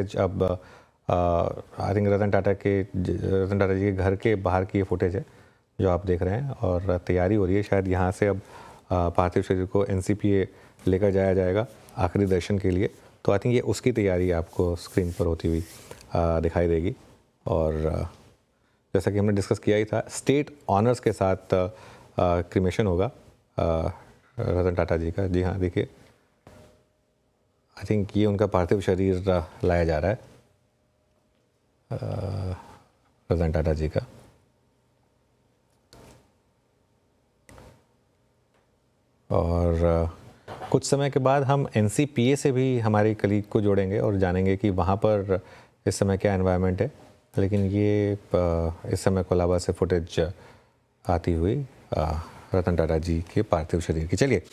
अब I think रतन टाटा के रतन टाटा जी के घर के बाहर की ये फुटेज है जो आप देख रहे हैं और तैयारी हो रही है शायद यहाँ से अब पार्थिव शरीर को एन लेकर जाया जाएगा आखिरी दर्शन के लिए तो आई थिंक ये उसकी तैयारी आपको स्क्रीन पर होती हुई दिखाई देगी और जैसा कि हमने डिस्कस किया ही था स्टेट ऑनर्स के साथ क्रिमेशन होगा रतन टाटा जी का जी हाँ देखिए आई थिंक ये उनका पार्थिव शरीर लाया जा रहा है रतन टाटा जी का और कुछ समय के बाद हम एन से भी हमारी कलीग को जोड़ेंगे और जानेंगे कि वहाँ पर इस समय क्या इन्वायरमेंट है लेकिन ये इस समय कोलाबा से फुटेज आती हुई रतन टाटा जी के पार्थिव शरीर की चलिए